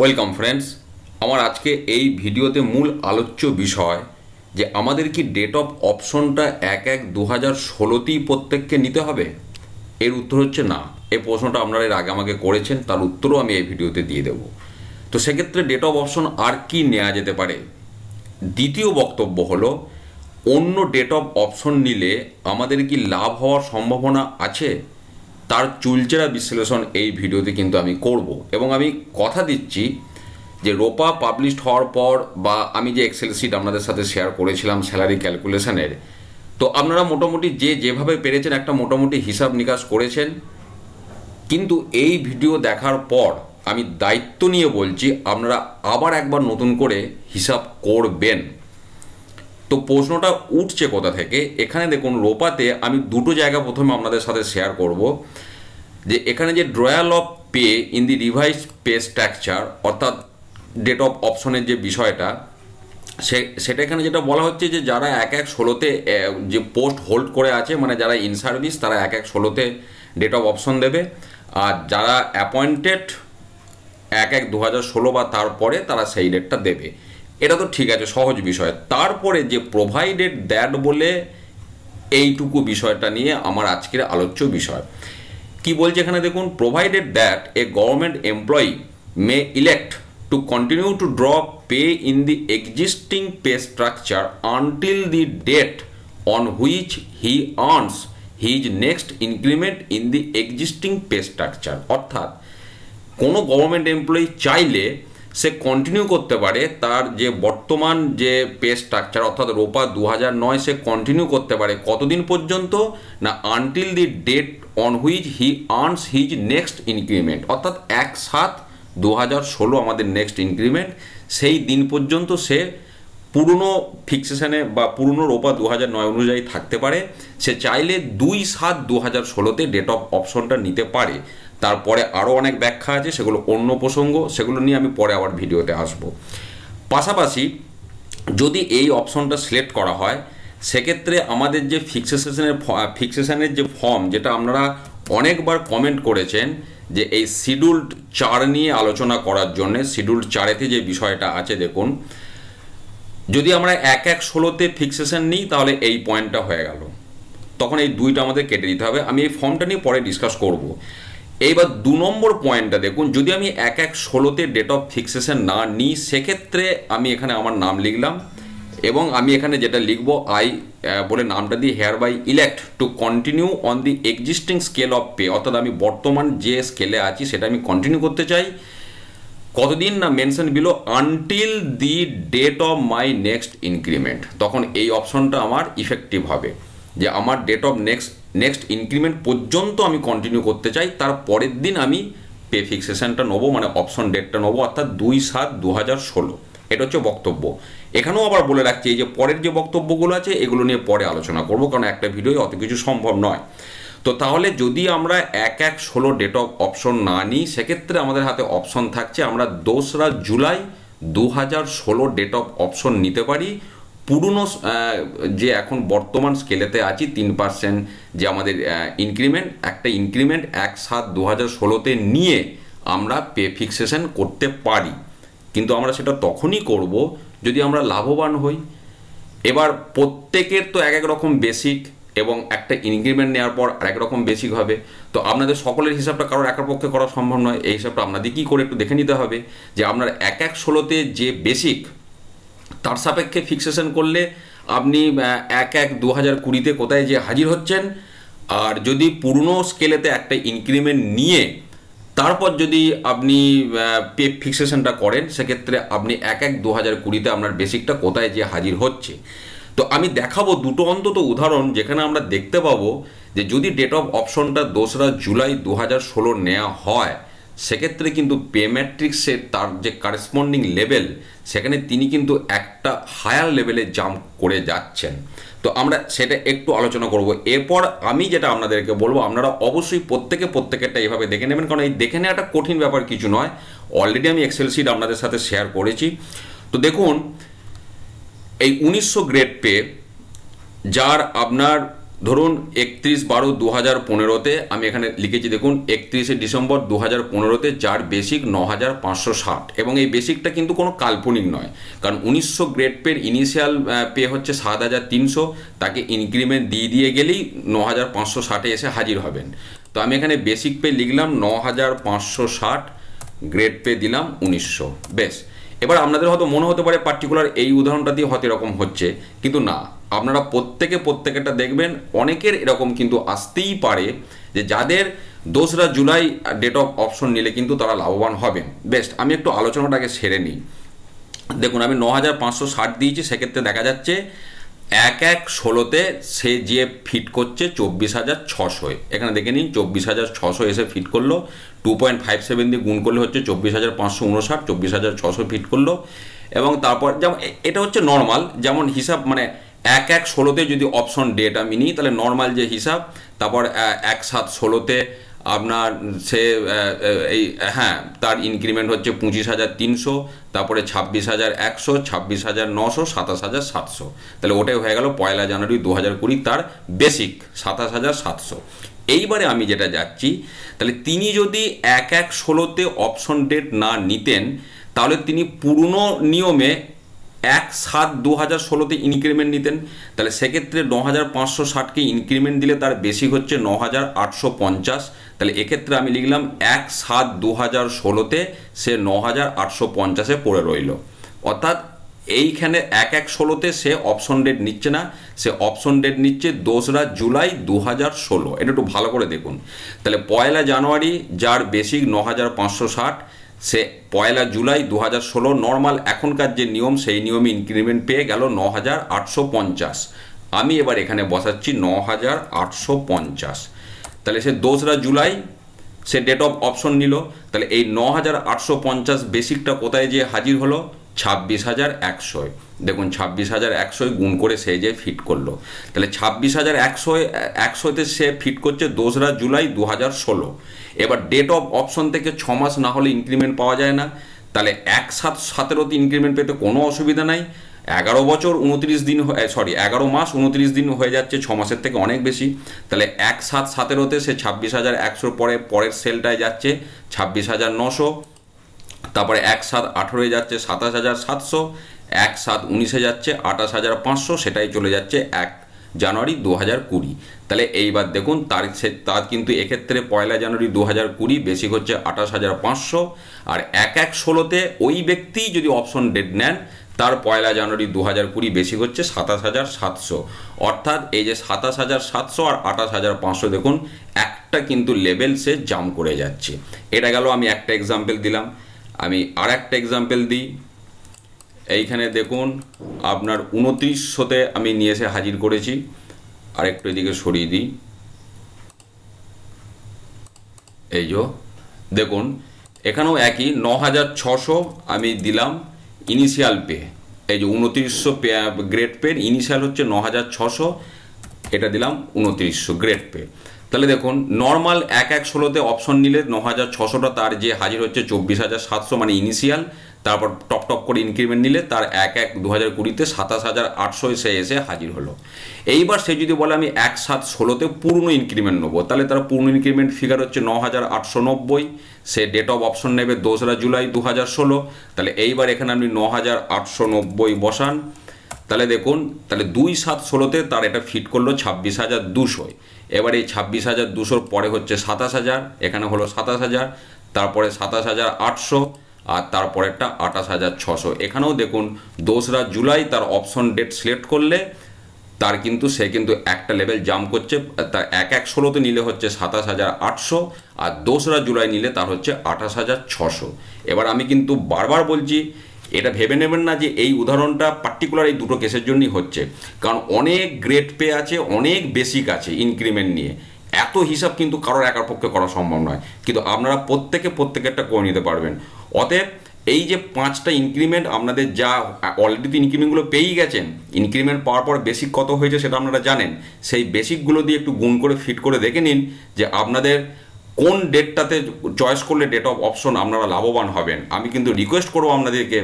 welcome friends আমার আজকে এই ভিডিওতে মূল আলোচ্য বিষয় যে আমাদের কি ডেট অফ অপশনটা এক এক দু হাজার ষোলোতেই প্রত্যেককে নিতে হবে এর উত্তর হচ্ছে না এই প্রশ্নটা আপনারা এর আগে আমাকে করেছেন তার উত্তরও আমি এই ভিডিওতে দিয়ে দেব তো সেক্ষেত্রে ডেট অফ অপশন আর কি নেওয়া যেতে পারে দ্বিতীয় বক্তব্য হলো অন্য ডেট অফ অপশন নিলে আমাদের কি লাভ হওয়ার সম্ভাবনা আছে তার চুলচেরা বিশ্লেষণ এই ভিডিওতে কিন্তু আমি করব এবং আমি কথা দিচ্ছি যে রোপা পাবলিশড হওয়ার পর বা আমি যে এক্সেল শিট আপনাদের সাথে শেয়ার করেছিলাম স্যালারি ক্যালকুলেশনের তো আপনারা মোটামুটি যে যেভাবে পেরেছেন একটা মোটামুটি হিসাব নিকাশ করেছেন কিন্তু এই ভিডিও দেখার পর আমি দায়িত্ব নিয়ে বলছি আপনারা আবার একবার নতুন করে হিসাব করবেন তো প্রশ্নটা উঠছে কোথা থেকে এখানে দেখুন রোপাতে আমি দুটো জায়গা প্রথমে আপনাদের সাথে শেয়ার করব যে এখানে যে drawal of pay in the revise pay structure অর্থাৎ ডেট অফ অপশনের যে বিষয়টা সে সেটা এখানে যেটা বলা হচ্ছে যে যারা এক এক ষোলোতে যে পোস্ট হোল্ড করে আছে মানে যারা ইন সার্ভিস তারা এক এক ষোলোতে ডেট অফ অপশন দেবে আর যারা অ্যাপয়েন্টেড এক এক দু হাজার ষোলো বা তারপরে তারা সেই ডেটটা দেবে এটা তো ঠিক আছে সহজ বিষয় তারপরে যে প্রোভাইডেড দ্যাট বলে এইটুকু বিষয়টা নিয়ে আমার আজকের আলোচ্য বিষয় কি বলছে এখানে দেখুন provided that a government employee may elect to continue to draw pay in the existing pay structure until the date on which he earns his next increment in the existing pay structure অর্থাৎ কোনো government employee চাইলে সে continue করতে পারে তার যে বর্তমান যে pay structure অর্থাৎ রোপা দু নয় সে কন্টিনিউ করতে পারে কতদিন পর্যন্ত না until the date on which he earns his next increment অর্থাৎ এক সাত দু আমাদের নেক্সট ইনক্রিমেন্ট সেই দিন পর্যন্ত সে পুরনো ফিক্সেশনে বা পুরনো রোপা দু নয় অনুযায়ী থাকতে পারে সে চাইলে দুই সাত দু হাজার ষোলোতে ডেট অফ অপশনটা নিতে পারে তারপরে আরও অনেক ব্যাখ্যা আছে সেগুলো অন্য প্রসঙ্গ সেগুলো নিয়ে আমি পরে আবার ভিডিওতে আসব পাশাপাশি যদি এই অপশনটা সিলেক্ট করা হয় সেক্ষেত্রে আমাদের যে ফিক্সেশনের ফিক্সেশনের যে ফর্ম যেটা আপনারা অনেকবার কমেন্ট করেছেন যে এই শিডিউল্ড চার নিয়ে আলোচনা করার জন্যে শিডিউল্ড চারেতে যে বিষয়টা আছে দেখুন যদি আমরা এক এক ষোলোতে ফিক্সেশন নিই তাহলে এই পয়েন্টটা হয়ে গেল তখন এই দুইটা আমাদের কেটে দিতে হবে আমি এই ফর্মটা নিয়ে পরে ডিসকাস করব এইবার দু নম্বর পয়েন্টটা দেখুন যদি আমি এক এক ষোলোতে ডেট অফ ফিক্সেশন না নিই সেক্ষেত্রে আমি এখানে আমার নাম লিখলাম এবং আমি এখানে যেটা লিখব আই বলে নামটা দিই hereby elect to continue on the existing scale of pay অর্থাৎ আমি বর্তমান যে স্কেলে আছি সেটা আমি কন্টিনিউ করতে চাই কতদিন না mention below until the date of my next increment তখন এই অপশনটা আমার ইফেক্টিভ হবে যে আমার date of next next increment পর্যন্ত আমি কন্টিনিউ করতে চাই তার পরের দিন আমি পে ফিক্সেশনটা নেবো মানে অপশন ডেটটা নেবো অর্থাৎ দুই সাত দু হাজার ষোলো এটা হচ্ছে বক্তব্য এখানেও আবার বলে রাখছি এই যে পরের যে বক্তব্যগুলো আছে এগুলো নিয়ে পরে আলোচনা করব কারণ একটা ভিডিও অত কিছু সম্ভব নয় তো তাহলে যদি আমরা এক এক ষোলো ডেট অফ অপশন না নিই সেক্ষেত্রে আমাদের হাতে অপশন থাকছে আমরা দোসরা জুলাই দু হাজার ষোলো ডেট অফ অপশন নিতে পারি পুরনো যে এখন বর্তমান স্কেলেতে আছি তিন পার্সেন্ট যে আমাদের ইনক্রিমেন্ট একটা ইনক্রিমেন্ট এক সাত দু হাজার ষোলোতে নিয়ে আমরা পে ফিক্সেশন করতে পারি কিন্তু আমরা সেটা তখনই করব যদি আমরা লাভবান হই এবার প্রত্যেকের তো এক এক রকম বেসিক এবং একটা ইনক্রিমেন্ট নেওয়ার পর এক রকম বেসিক হবে তো আপনাদের সকলের হিসাবটা কারোর একের পক্ষে করা সম্ভব নয় এই হিসাবটা আপনাদের কী করে একটু দেখে নিতে হবে যে আপনার এক এক ষোলোতে যে বেসিক তার সাপেক্ষে ফিক্সেশন করলে আপনি এক এক দু হাজার কুড়িতে কোথায় যে হাজির হচ্ছেন আর যদি পুরনো স্কেলেতে একটা ইনক্রিমেন্ট নিয়ে তারপর যদি আপনি পে ফিক্সেশনটা করেন সেক্ষেত্রে আপনি এক এক দু হাজার কুড়িতে আপনার বেসিকটা কোথায় যে হাজির হচ্ছে তো আমি দেখাবো দুটো অন্তত উদাহরণ যেখানে আমরা দেখতে পাবো যে যদি ডেট অফ অপশনটা দোসরা জুলাই দু হাজার ষোলো নেওয়া হয় সেক্ষেত্রে কিন্তু পে ম্যাট্রিক্সের তার যে কারেসপন্ডিং লেভেল সেখানে তিনি কিন্তু একটা হায়ার লেভেলে জাম্প করে যাচ্ছেন তো আমরা সেটা একটু আলোচনা করব এরপর আমি যেটা আপনাদেরকে বলবো আপনারা অবশ্যই প্রত্যেকে প্রত্যেকেরটা এভাবে দেখে নেবেন কারণ এই দেখে নেওয়াটা কঠিন ব্যাপার কিছু নয় অলরেডি আমি এক্সেল শিট আপনাদের সাথে শেয়ার করেছি তো দেখুন এই উনিশশো গ্রেড পে যার আপনার ধরুন একত্রিশ বারো দু হাজার পনেরোতে আমি এখানে লিখেছি দেখুন একত্রিশে ডিসেম্বর দু হাজার পনেরোতে যার বেসিক ন হাজার পাঁচশো ষাট এবং এই বেসিকটা কিন্তু কোনো কাল্পনিক নয় কারণ উনিশশো গ্রেড পের ইনিশিয়াল পে হচ্ছে সাত হাজার তিনশো তাকে ইনক্রিমেন্ট দিয়ে দিয়ে গেলেই ন হাজার পাঁচশো ষাটে এসে হাজির হবেন তো আমি এখানে বেসিক পে লিখলাম ন হাজার পাঁচশো ষাট গ্রেড পে দিলাম উনিশশো বেশ এবার আপনাদের হয়তো মনে হতে পারে পার্টিকুলার এই উদাহরণটা দিয়ে হয়তো এরকম হচ্ছে কিন্তু না আপনারা প্রত্যেকে প্রত্যেকেরটা দেখবেন অনেকের এরকম কিন্তু আসতেই পারে যে যাদের দোসরা জুলাই ডেট অফ অপশন নিলে কিন্তু তারা লাভবান হবেন বেস্ট আমি একটু আলোচনাটাকে সেরে নিই দেখুন আমি ন হাজার পাঁচশো ষাট দিয়েছি সেক্ষেত্রে দেখা যাচ্ছে এক এক ষোলোতে সে যে ফিট করছে চব্বিশ হাজার ছশোয় এখানে দেখে নিন চব্বিশ হাজার ছশো এসে ফিট করলো টু পয়েন্ট ফাইভ সেভেন দিয়ে গুণ করলে হচ্ছে চব্বিশ হাজার পাঁচশো উনষাট চব্বিশ হাজার ছশো ফিট করলো এবং তারপর যেমন এটা হচ্ছে নর্মাল যেমন হিসাব মানে এক এক ষোলোতে যদি অপশন ডেটা আমি নিই তাহলে নর্মাল যে হিসাব তারপর এক সাত ষোলোতে আপনার সে এই হ্যাঁ তার ইনক্রিমেন্ট হচ্ছে পঁচিশ হাজার তিনশো তারপরে ছাব্বিশ হাজার একশো ছাব্বিশ হাজার নশো সাতাশ হাজার সাতশো তাহলে ওটাই হয়ে গেল পয়লা জানুয়ারি দু হাজার কুড়ি তার বেসিক সাতাশ হাজার সাতশো এইবারে আমি যেটা যাচ্ছি তাহলে তিনি যদি এক এক ষোলোতে অপশন ডেট না নিতেন তাহলে তিনি পুরনো নিয়মে এক সাত দু হাজার ষোলোতে ইনক্রিমেন্ট নিতেন তাহলে সেক্ষেত্রে ন হাজার পাঁচশো ষাটকে ইনক্রিমেন্ট দিলে তার বেসিক হচ্ছে ন হাজার আটশো পঞ্চাশ তাহলে এক্ষেত্রে আমি লিখলাম এক সাত দু হাজার ষোলোতে সে ন হাজার আটশো পঞ্চাশে পড়ে রইল অর্থাৎ এইখানে এক এক ষোলোতে সে অপশন ডেট নিচ্ছে না সে অপশন ডেট নিচ্ছে দোসরা জুলাই দু হাজার ষোলো এটা একটু ভালো করে দেখুন তাহলে পয়লা জানুয়ারি যার বেসিক ন হাজার পাঁচশো ষাট সে পয়লা জুলাই দু হাজার ষোলো নর্মাল এখনকার যে নিয়ম সেই নিয়মে ইনক্রিমেন্ট পেয়ে গেল ন হাজার আটশো পঞ্চাশ আমি এবার এখানে বসাচ্ছি ন হাজার আটশো পঞ্চাশ তাহলে সে দোসরা জুলাই সে ডেট অফ অপশন নিল তাহলে এই ন হাজার আটশো পঞ্চাশ বেসিকটা কোথায় যে হাজির হলো ছাব্বিশ হাজার একশোয় দেখুন ছাব্বিশ হাজার একশোয় গুণ করে সে যে ফিট করলো তাহলে ছাব্বিশ হাজার একশোয় একশোতে সে ফিট করছে দোসরা জুলাই দু হাজার ষোলো এবার ডেট অফ অপশন থেকে ছ মাস না হলে ইনক্রিমেন্ট পাওয়া যায় না তাহলে এক সাত সতেরোতে ইনক্রিমেন্ট পেতে কোনো অসুবিধা নাই এগারো বছর উনত্রিশ দিন সরি এগারো মাস উনত্রিশ দিন হয়ে যাচ্ছে ছ মাসের থেকে অনেক বেশি তাহলে এক সাত সাতেরোতে সে ছাব্বিশ হাজার একশোর পরে পরের সেলটায় যাচ্ছে ছাব্বিশ হাজার নশো তারপরে এক সাত আঠেরোয় যাচ্ছে সাতাশ হাজার সাতশো এক সাত উনিশে যাচ্ছে আঠাশ হাজার পাঁচশো সেটাই চলে যাচ্ছে এক জানুয়ারি দু হাজার কুড়ি তাহলে এইবার দেখুন তার সে তার কিন্তু এক্ষেত্রে পয়লা জানুয়ারি দু হাজার কুড়ি বেশি হচ্ছে আঠাশ হাজার পাঁচশো আর এক এক ষোলোতে ওই ব্যক্তিই যদি অপশন ডেট নেন তার পয়লা জানুয়ারি দু হাজার কুড়ি বেশি হচ্ছে সাতাশ হাজার সাতশো অর্থাৎ এই যে সাতাশ হাজার সাতশো আর আঠাশ হাজার পাঁচশো দেখুন একটা কিন্তু লেভেল সে জাম করে যাচ্ছে এটা গেল আমি একটা এক্সাম্পল দিলাম আমি আর একটা এক্সাম্পল দিই এইখানে দেখুন আপনার উনত্রিশশোতে আমি নিয়ে এসে হাজির করেছি আর একটু এদিকে সরিয়ে দিই এই যো দেখুন এখানেও একই ন হাজার ছশো আমি দিলাম ইনিশিয়াল পে এই যে উনত্রিশশো গ্রেড পে ইনিশিয়াল হচ্ছে ন হাজার ছশো এটা দিলাম উনত্রিশশো গ্রেড পে তাহলে দেখুন নর্মাল এক এক ষোলোতে অপশন নিলে ন হাজার ছশোটা তার যে হাজির হচ্ছে চব্বিশ হাজার সাতশো মানে ইনিশিয়াল তারপর টপ টপ করে ইনক্রিমেন্ট নিলে তার এক এক দু হাজার কুড়িতে সাতাশ হাজার আটশো সে এসে হাজির হলো এইবার সে যদি বলে আমি এক সাত ষোলোতে পূর্ণ ইনক্রিমেন্ট নেবো তাহলে তার পূর্ণ ইনক্রিমেন্ট ফিগার হচ্ছে ন হাজার আটশো নব্বই সে ডেট অফ অপশন নেবে দোসরা জুলাই দু হাজার ষোলো তাহলে এইবার এখানে আপনি ন হাজার আটশো নব্বই বসান তাহলে দেখুন তাহলে দুই সাত ষোলোতে তার এটা ফিট করলো ছাব্বিশ হাজার দুশোয় এবার এই ছাব্বিশ হাজার দুশোর পরে হচ্ছে সাতাশ হাজার এখানে হলো সাতাশ হাজার তারপরে সাতাশ হাজার আটশো আর তারপরেরটা আটাশ হাজার ছশো এখানেও দেখুন দোসরা জুলাই তার অপশন ডেট সিলেক্ট করলে তার কিন্তু সে কিন্তু একটা লেভেল জাম্প করছে তা এক এক ষোলোতে নিলে হচ্ছে সাতাশ হাজার আটশো আর দোসরা জুলাই নিলে তার হচ্ছে আঠাশ হাজার ছশো এবার আমি কিন্তু বারবার বলছি এটা ভেবে নেবেন না যে এই উদাহরণটা পার্টিকুলার এই দুটো কেসের জন্যই হচ্ছে কারণ অনেক গ্রেড পে আছে অনেক বেসিক আছে ইনক্রিমেন্ট নিয়ে এত হিসাব কিন্তু কারোর একার পক্ষে করা সম্ভব নয় কিন্তু আপনারা প্রত্যেকে প্রত্যেকেরটা করে নিতে পারবেন অতএব এই যে পাঁচটা ইনক্রিমেন্ট আপনাদের যা অলরেডি তো ইনক্রিমেন্টগুলো পেয়েই গেছেন ইনক্রিমেন্ট পাওয়ার পর বেসিক কত হয়েছে সেটা আপনারা জানেন সেই বেসিকগুলো দিয়ে একটু গুণ করে ফিট করে দেখে নিন যে আপনাদের কোন ডেটটাতে চয়েস করলে ডেট অফ অপশন আপনারা লাভবান হবেন আমি কিন্তু রিকোয়েস্ট করবো আপনাদেরকে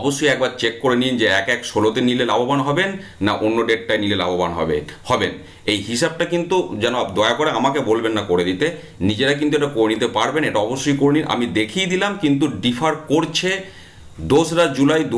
অবশ্যই একবার চেক করে নিন যে এক এক ষোলোতে নিলে লাভবান হবেন না অন্য ডেটটায় নিলে লাভবান হবে হবেন এই হিসাবটা কিন্তু যেন দয়া করে আমাকে বলবেন না করে দিতে নিজেরা কিন্তু এটা করে নিতে পারবেন এটা অবশ্যই করে নিন আমি দেখিয়ে দিলাম কিন্তু ডিফার করছে দোসরা জুলাই